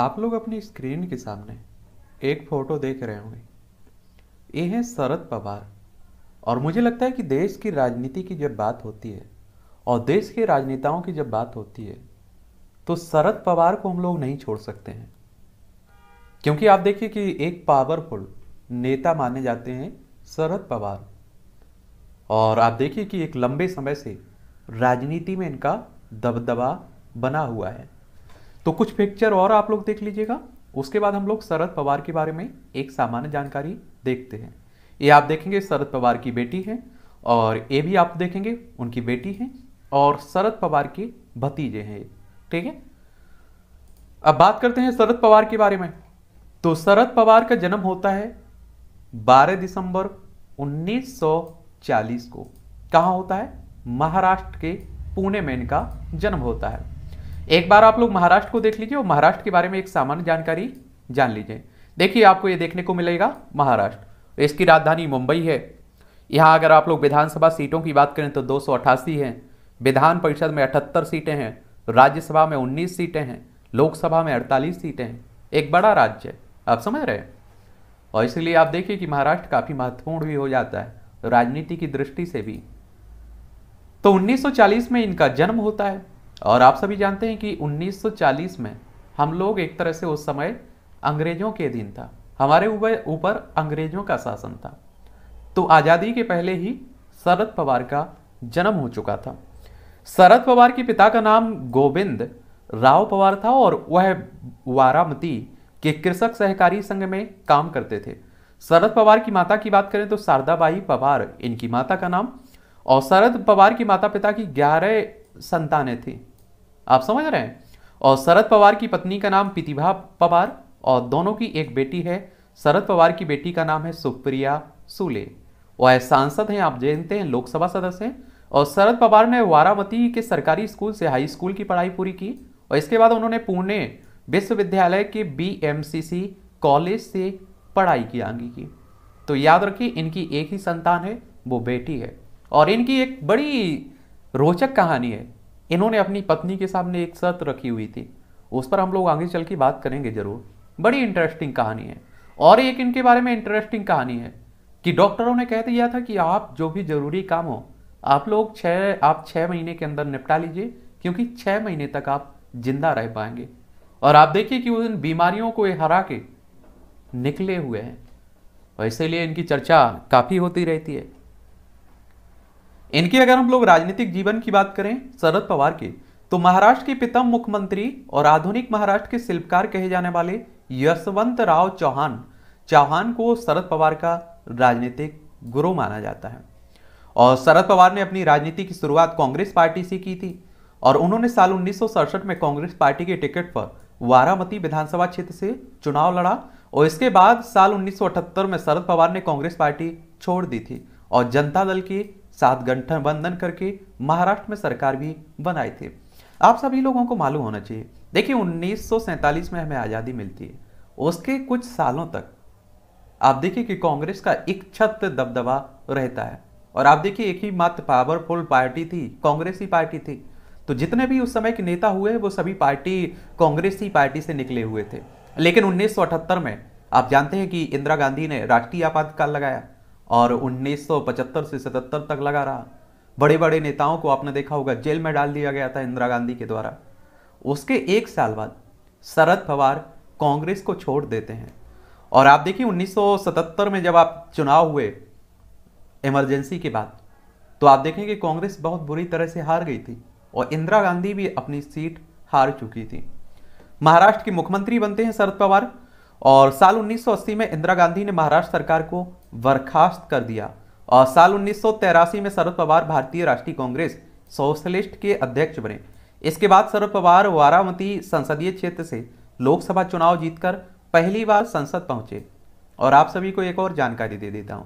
आप लोग अपनी स्क्रीन के सामने एक फ़ोटो देख रहे होंगे ये हैं शरद पवार और मुझे लगता है कि देश की राजनीति की जब बात होती है और देश के राजनेताओं की जब बात होती है तो शरद पवार को हम लोग नहीं छोड़ सकते हैं क्योंकि आप देखिए कि एक पावरफुल नेता माने जाते हैं शरद पवार और आप देखिए कि एक लंबे समय से राजनीति में इनका दबदबा बना हुआ है तो कुछ पिक्चर और आप लोग देख लीजिएगा उसके बाद हम लोग शरद पवार के बारे में एक सामान्य जानकारी देखते हैं ये आप देखेंगे शरद पवार की बेटी है और ये भी आप देखेंगे उनकी बेटी है और शरद पवार के भतीजे हैं ठीक है अब बात करते हैं शरद पवार के बारे में तो शरद पवार का जन्म होता है 12 दिसंबर 1940 को कहा होता है महाराष्ट्र के पुणे में इनका जन्म होता है एक बार आप लोग महाराष्ट्र को देख लीजिए और महाराष्ट्र के बारे में एक सामान्य जानकारी जान लीजिए देखिए आपको ये देखने को मिलेगा महाराष्ट्र इसकी राजधानी मुंबई है यहाँ अगर आप लोग विधानसभा सीटों की बात करें तो दो हैं विधान परिषद में अठहत्तर सीटें हैं राज्यसभा में उन्नीस सीटें हैं लोकसभा में अड़तालीस सीटें हैं एक बड़ा राज्य है आप समझ रहे हैं और इसलिए आप देखिए कि महाराष्ट्र काफ़ी महत्वपूर्ण भी हो जाता है राजनीति की दृष्टि से भी तो 1940 में इनका जन्म होता है और आप सभी जानते हैं कि 1940 में हम लोग एक तरह से उस समय अंग्रेजों के दिन था हमारे ऊपर अंग्रेजों का शासन था तो आज़ादी के पहले ही शरद पवार का जन्म हो चुका था शरद पवार के पिता का नाम गोविंद राव पवार था और वह वारामती के कृषक सहकारी संघ में काम करते थे शरद पवार की माता की बात करें तो शारदाबाई पवार इनकी माता का नाम और शरद पवार की माता पिता की ग्यारह संतानें थीं आप समझ रहे हैं और शरद पवार की पत्नी का नाम प्रतिभा पवार और दोनों की एक बेटी है शरद पवार की बेटी का नाम है सुप्रिया सूले वह सांसद हैं आप जानते हैं लोकसभा सदस्य हैं और शरद पवार ने वारावती के सरकारी स्कूल से हाई स्कूल की पढ़ाई पूरी की और इसके बाद उन्होंने पुणे विश्वविद्यालय के बी कॉलेज से पढ़ाई की आगे की तो याद रखिए इनकी एक ही संतान है वो बेटी है और इनकी एक बड़ी रोचक कहानी है इन्होंने अपनी पत्नी के सामने एक शर्त रखी हुई थी उस पर हम लोग आगे चल के बात करेंगे जरूर बड़ी इंटरेस्टिंग कहानी है और एक इनके बारे में इंटरेस्टिंग कहानी है कि डॉक्टरों ने कह दिया था कि आप जो भी ज़रूरी काम हो आप लोग छः आप छः महीने के अंदर निपटा लीजिए क्योंकि छः महीने तक आप जिंदा रह पाएंगे और आप देखिए कि उन बीमारियों को ये हरा के निकले हुए हैं और इसीलिए इनकी चर्चा काफ़ी होती रहती है इनकी अगर हम लोग राजनीतिक जीवन की बात करें शरद पवार के तो महाराष्ट्र के पिता मुख्यमंत्री और आधुनिक महाराष्ट्र के शिल्पकार कहे जाने वाले यशवंत राव चौहान चौहान को शरद पवार का राजनीतिक गुरु माना जाता है और शरद पवार ने अपनी राजनीति की शुरुआत कांग्रेस पार्टी से की थी और उन्होंने साल उन्नीस में कांग्रेस पार्टी के टिकट पर वारामती विधानसभा क्षेत्र से चुनाव लड़ा और इसके बाद साल 1978 में शरद पवार ने कांग्रेस पार्टी छोड़ दी थी और जनता दल की सात गठबंधन करके महाराष्ट्र में सरकार भी बनाए थे आप सभी लोगों को मालूम होना चाहिए देखिए उन्नीस में हमें आज़ादी मिलती है उसके कुछ सालों तक आप देखिए कि कांग्रेस का एक छत दबदबा रहता है और आप देखिए एक ही मात्र पावरफुल पार्टी थी कांग्रेस ही पार्टी थी तो जितने भी उस समय के नेता हुए वो सभी पार्टी कांग्रेस ही पार्टी से निकले हुए थे लेकिन 1978 में आप जानते हैं कि इंदिरा गांधी ने राष्ट्रीय आपातकाल लगाया और 1975 से 77 तक लगा रहा बड़े बड़े नेताओं को आपने देखा होगा जेल में डाल दिया गया था इंदिरा गांधी के द्वारा उसके एक साल बाद शरद पवार कांग्रेस को छोड़ देते हैं और आप देखिए 1977 में जब आप चुनाव हुए इमरजेंसी के बाद तो आप देखेंगे कांग्रेस बहुत बुरी तरह से हार गई थी और इंदिरा गांधी भी अपनी सीट हार चुकी थी महाराष्ट्र के मुख्यमंत्री बनते हैं शरद पवार और साल 1980 में इंदिरा गांधी ने महाराष्ट्र सरकार को बर्खास्त कर दिया और साल उन्नीस में शरद पवार भारतीय राष्ट्रीय कांग्रेस सोशलिस्ट के अध्यक्ष बने इसके बाद शरद पवार वारावती संसदीय क्षेत्र से लोकसभा चुनाव जीतकर पहली बार संसद पहुंचे और आप सभी को एक और जानकारी दे देता हूं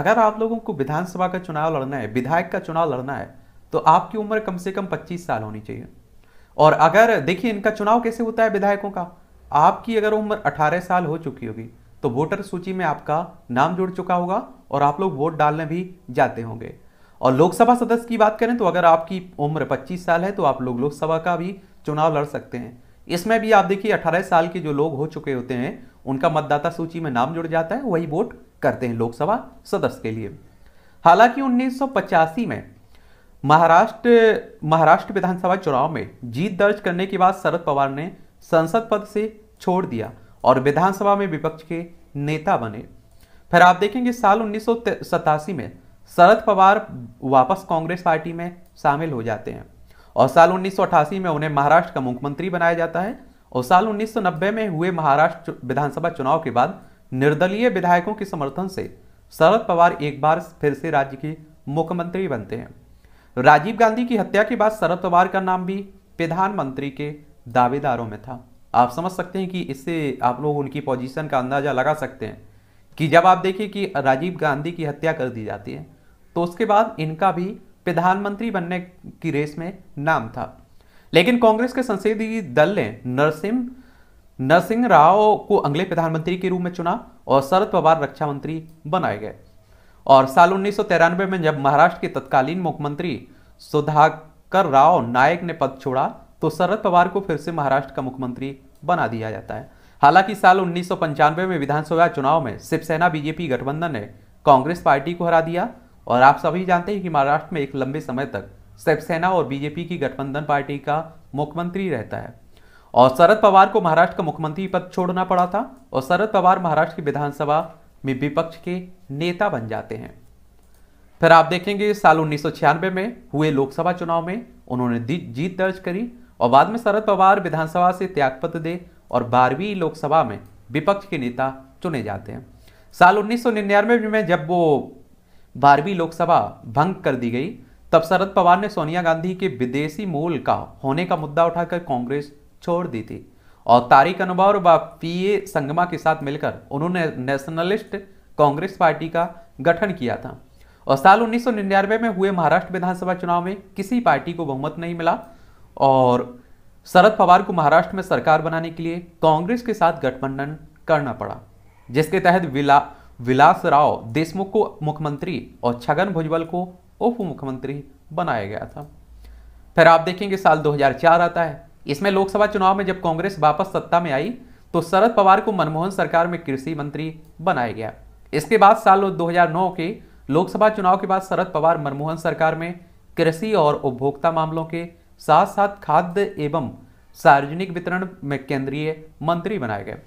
अगर आप लोगों को विधानसभा का चुनाव लड़ना है विधायक का चुनाव लड़ना है तो आपकी उम्र कम से कम 25 साल होनी चाहिए और अगर देखिए इनका चुनाव कैसे होता है विधायकों का आपकी अगर उम्र 18 साल हो चुकी होगी तो वोटर सूची में आपका नाम जुड़ चुका होगा और आप लोग वोट डालने भी जाते होंगे और लोकसभा सदस्य की बात करें तो अगर आपकी उम्र 25 साल है तो आप लोग लोकसभा का भी चुनाव लड़ सकते हैं इसमें भी आप देखिए 18 साल के जो लोग हो चुके होते हैं उनका मतदाता सूची में नाम जुड़ जाता है वही वोट करते हैं लोकसभा सदस्य के लिए हालांकि उन्नीस में महाराष्ट्र महाराष्ट्र विधानसभा चुनाव में जीत दर्ज करने के बाद शरद पवार ने संसद पद से छोड़ दिया और विधानसभा में विपक्ष के नेता बने फिर आप देखेंगे साल उन्नीस में शरद पवार वापस कांग्रेस पार्टी में शामिल हो जाते हैं और साल उन्नीस में उन्हें महाराष्ट्र का मुख्यमंत्री बनाया जाता है और साल 1990 में हुए महाराष्ट्र विधानसभा चुनाव के बाद निर्दलीय विधायकों के समर्थन से शरद पवार एक बार फिर से राज्य के मुख्यमंत्री बनते हैं राजीव गांधी की हत्या के बाद शरद पवार का नाम भी प्रधानमंत्री के दावेदारों में था आप समझ सकते हैं कि इससे आप लोग उनकी पोजीशन का अंदाज़ा लगा सकते हैं कि जब आप देखिए कि राजीव गांधी की हत्या कर दी जाती है तो उसके बाद इनका भी प्रधानमंत्री बनने की रेस में नाम था लेकिन कांग्रेस के संसदीय दल ने नरसिम नरसिंह राव को अगले प्रधानमंत्री के रूप में चुना और शरद पवार रक्षा मंत्री बनाए गए और साल उन्नीस में जब महाराष्ट्र के तत्कालीन मुख्यमंत्री सुधाकर राव नायक ने पद छोड़ा तो शरद पवार को फिर से महाराष्ट्र का मुख्यमंत्री बना दिया जाता है हालांकि साल उन्नीस में विधानसभा चुनाव में शिवसेना बीजेपी गठबंधन ने कांग्रेस पार्टी को हरा दिया और आप सभी जानते हैं कि महाराष्ट्र में एक लंबे समय तक शिवसेना और बीजेपी की गठबंधन पार्टी का मुख्यमंत्री रहता है और शरद पवार को महाराष्ट्र का मुख्यमंत्री पद छोड़ना पड़ा था और शरद पवार महाराष्ट्र की विधानसभा में विपक्ष के नेता बन जाते हैं फिर आप देखेंगे साल उन्नीस में हुए लोकसभा चुनाव में उन्होंने जीत दर्ज करी और बाद में शरद पवार विधानसभा से त्यागपत्र दे और बारहवीं लोकसभा में विपक्ष के नेता चुने जाते हैं साल उन्नीस में जब वो बारहवीं लोकसभा भंग कर दी गई तब शरद पवार ने सोनिया गांधी के विदेशी मूल का होने का मुद्दा उठाकर कांग्रेस छोड़ दी थी और तारिक अनवर व पी ए संगमा के साथ मिलकर उन्होंने नेशनलिस्ट कांग्रेस पार्टी का गठन किया था और साल उन्नीस में हुए महाराष्ट्र विधानसभा चुनाव में किसी पार्टी को बहुमत नहीं मिला और शरद पवार को महाराष्ट्र में सरकार बनाने के लिए कांग्रेस के साथ गठबंधन करना पड़ा जिसके तहत विला विलास राव देशमुख को मुख्यमंत्री और छगन भुजबल को उप मुख्यमंत्री बनाया गया था फिर आप देखेंगे साल 2004 आता है इसमें लोकसभा चुनाव में जब कांग्रेस वापस सत्ता में आई तो शरद पवार को मनमोहन सरकार में कृषि मंत्री बनाया गया इसके बाद साल 2009 के लोकसभा चुनाव के बाद शरद पवार मनमोहन सरकार में कृषि और उपभोक्ता मामलों के साथ साथ खाद्य एवं सार्वजनिक वितरण में केंद्रीय मंत्री बनाए गए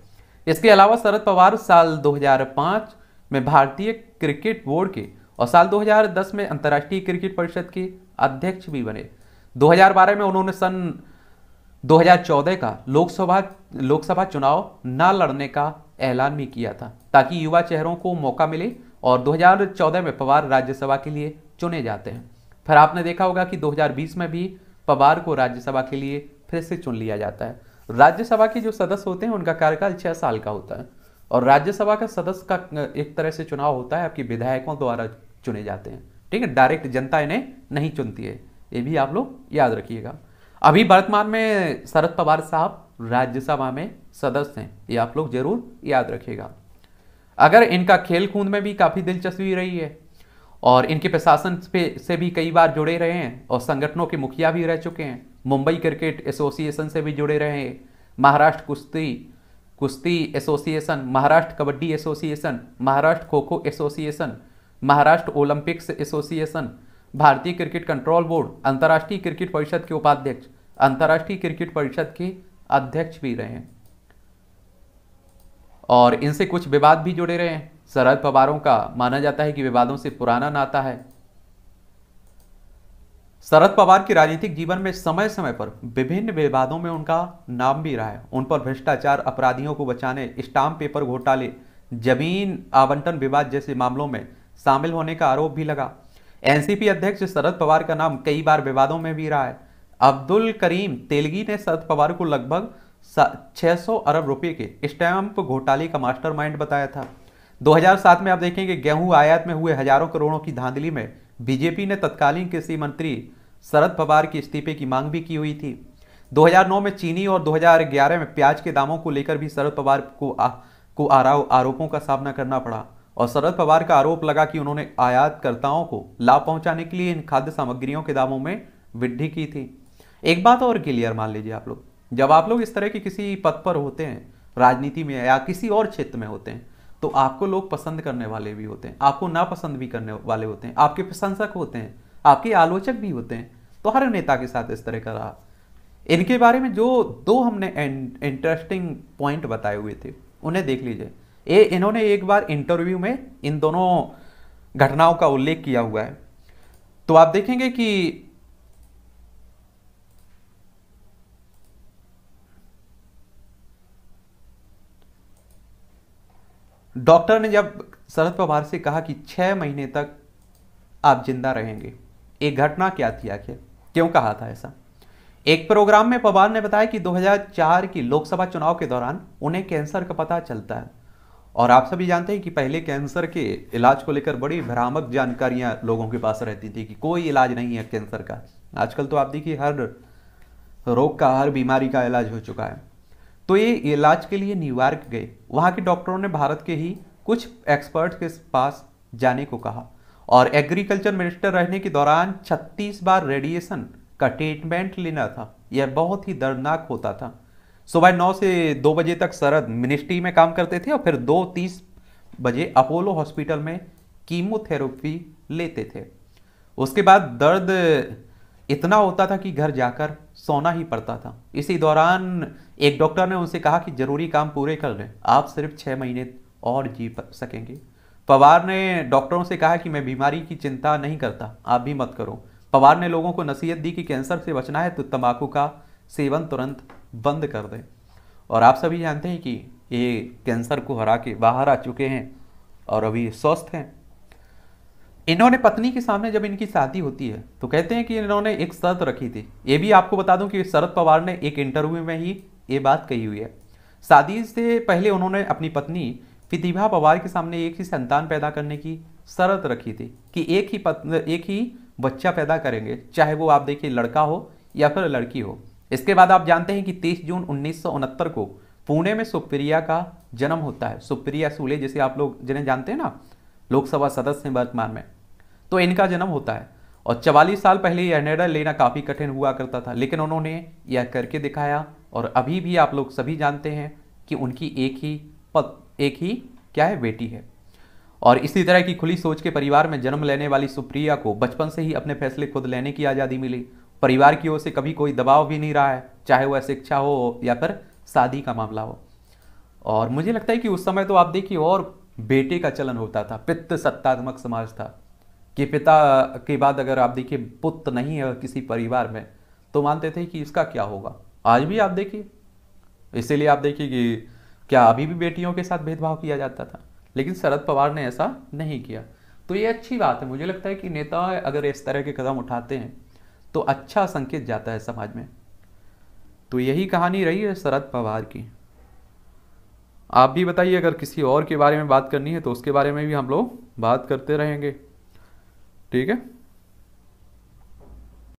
इसके अलावा शरद पवार साल 2005 में भारतीय क्रिकेट बोर्ड के और साल 2010 में अंतर्राष्ट्रीय क्रिकेट परिषद के अध्यक्ष भी बने 2012 में उन्होंने सन 2014 का लोकसभा लोकसभा चुनाव न लड़ने का ऐलान भी किया था ताकि युवा चेहरों को मौका मिले और 2014 में पवार राज्यसभा के लिए चुने जाते हैं फिर आपने देखा होगा कि 2020 में भी पवार को राज्यसभा के लिए फिर से चुन लिया जाता है राज्यसभा के जो सदस्य होते हैं उनका कार्यकाल छह साल का होता है और राज्यसभा का सदस्य का एक तरह से चुनाव होता है आपके विधायकों द्वारा चुने जाते हैं ठीक है डायरेक्ट जनता इन्हें नहीं चुनती है ये भी आप लोग याद रखिएगा अभी वर्तमान में शरद पवार साहब राज्यसभा में सदस्य हैं ये आप लोग जरूर याद रखिएगा अगर इनका खेल कूद में भी काफ़ी दिलचस्पी रही है और इनके प्रशासन पे से भी कई बार जुड़े रहे हैं और संगठनों के मुखिया भी रह चुके हैं मुंबई क्रिकेट एसोसिएशन से भी जुड़े रहे हैं Maharashtra kushti kushti association Maharashtra kabaddi association Maharashtra kho kho association Maharashtra Olympics association भारतीय क्रिकेट कंट्रोल बोर्ड अंतर्राष्ट्रीय क्रिकेट परिषद के उपाध्यक्ष अंतर्राष्ट्रीय क्रिकेट परिषद के अध्यक्ष भी रहे हैं और इनसे कुछ विवाद भी जुड़े रहे हैं शरद पवारों का माना जाता है कि विवादों से पुराना नाता है शरद पवार के राजनीतिक जीवन में समय समय पर विभिन्न विवादों में उनका नाम भी रहा है उन पर भ्रष्टाचार अपराधियों को बचाने स्टाम्प पेपर घोटाले जमीन आवंटन विवाद जैसे मामलों में शामिल होने का आरोप भी लगा एनसीपी अध्यक्ष शरद पवार का नाम कई बार विवादों में भी रहा है अब्दुल करीम तेलगी ने शरद पवार को लगभग 600 अरब रुपए के स्टैम्प घोटाले का मास्टरमाइंड बताया था 2007 में आप देखेंगे गेहूं आयात में हुए हजारों करोड़ों की धांधली में बीजेपी ने तत्कालीन कृषि मंत्री शरद पवार के इस्तीफे की मांग भी की हुई थी 2009 में चीनी और 2011 में प्याज के दामों को लेकर भी शरद पवार को आ, को आरोपों का सामना करना पड़ा और शरद पवार का आरोप लगा कि उन्होंने आयातकर्ताओं को लाभ पहुंचाने के लिए इन खाद्य सामग्रियों के दामों में वृद्धि की थी एक बात और क्लियर मान लीजिए आप लोग जब आप लोग इस तरह के किसी पद पर होते हैं राजनीति में या किसी और क्षेत्र में होते हैं तो आपको लोग पसंद करने वाले भी होते हैं आपको नापसंद भी करने वाले होते हैं आपके प्रशंसक होते हैं आपके आलोचक भी होते हैं तो हर नेता के साथ इस तरह का रहा इनके बारे में जो दो हमने इंटरेस्टिंग पॉइंट बताए हुए थे उन्हें देख लीजिए ये इन्होंने एक बार इंटरव्यू में इन दोनों घटनाओं का उल्लेख किया हुआ है तो आप देखेंगे कि डॉक्टर ने जब शरद पवार से कहा कि छः महीने तक आप जिंदा रहेंगे एक घटना क्या थी आखिर क्यों कहा था ऐसा एक प्रोग्राम में पवार ने बताया कि 2004 की लोकसभा चुनाव के दौरान उन्हें कैंसर का पता चलता है और आप सभी जानते हैं कि पहले कैंसर के इलाज को लेकर बड़ी भ्रामक जानकारियां लोगों के पास रहती थी कि कोई इलाज नहीं है कैंसर का आजकल तो आप देखिए हर रोग का हर बीमारी का इलाज हो चुका है तो ये इलाज के लिए न्यूयॉर्क गए वहाँ के डॉक्टरों ने भारत के ही कुछ एक्सपर्ट के पास जाने को कहा और एग्रीकल्चर मिनिस्टर रहने के दौरान 36 बार रेडिएशन का ट्रीटमेंट लेना था यह बहुत ही दर्दनाक होता था सुबह नौ से दो बजे तक शरद मिनिस्ट्री में काम करते थे और फिर दो तीस बजे अपोलो हॉस्पिटल में कीमोथेरेपी लेते थे उसके बाद दर्द इतना होता था कि घर जाकर सोना ही पड़ता था इसी दौरान एक डॉक्टर ने उनसे कहा कि जरूरी काम पूरे कर लें आप सिर्फ छः महीने और जी सकेंगे पवार ने डॉक्टरों से कहा कि मैं बीमारी की चिंता नहीं करता आप भी मत करो पवार ने लोगों को नसीहत दी कि कैंसर से बचना है तो तम्बाकू का सेवन तुरंत बंद कर दें और आप सभी जानते हैं कि ये कैंसर को हरा के बाहर आ चुके हैं और अभी स्वस्थ हैं इन्होंने पत्नी के सामने जब इनकी शादी होती है तो कहते हैं कि इन्होंने एक शर्त रखी थी ये भी आपको बता दूं कि शरद पवार ने एक इंटरव्यू में ही ये बात कही हुई है शादी से पहले उन्होंने अपनी पत्नी प्रतिभा पवार के सामने एक ही संतान पैदा करने की शर्त रखी थी कि एक ही पत्नी एक ही बच्चा पैदा करेंगे चाहे वो आप देखिए लड़का हो या फिर लड़की हो इसके बाद आप जानते हैं कि तीस जून उन्नीस को पुणे में सुप्रिया का जन्म होता है सुप्रिया सूले जिसे आप लोग जिन्हें जानते हैं ना लोकसभा सदस्य हैं वर्तमान में तो इनका जन्म होता है और चवालीस साल पहले यह निर्णय लेना काफ़ी कठिन हुआ करता था लेकिन उन्होंने यह करके दिखाया और अभी भी आप लोग सभी जानते हैं कि उनकी एक ही पत एक ही क्या है बेटी है और इसी तरह की खुली सोच के परिवार में जन्म लेने वाली सुप्रिया को बचपन से ही अपने फैसले खुद लेने की आज़ादी मिली परिवार की ओर से कभी कोई दबाव भी नहीं रहा है चाहे वह शिक्षा हो या फिर शादी का मामला हो और मुझे लगता है कि उस समय तो आप देखिए और बेटे का चलन होता था पित्त सत्तात्मक समाज था कि पिता के बाद अगर आप देखिए पुत्र नहीं है किसी परिवार में तो मानते थे कि इसका क्या होगा आज भी आप देखिए इसीलिए आप देखिए कि क्या अभी भी बेटियों के साथ भेदभाव किया जाता था लेकिन शरद पवार ने ऐसा नहीं किया तो ये अच्छी बात है मुझे लगता है कि नेता अगर इस तरह के कदम उठाते हैं तो अच्छा संकेत जाता है समाज में तो यही कहानी रही है शरद पवार की आप भी बताइए अगर किसी और के बारे में बात करनी है तो उसके बारे में भी हम लोग बात करते रहेंगे ठीक है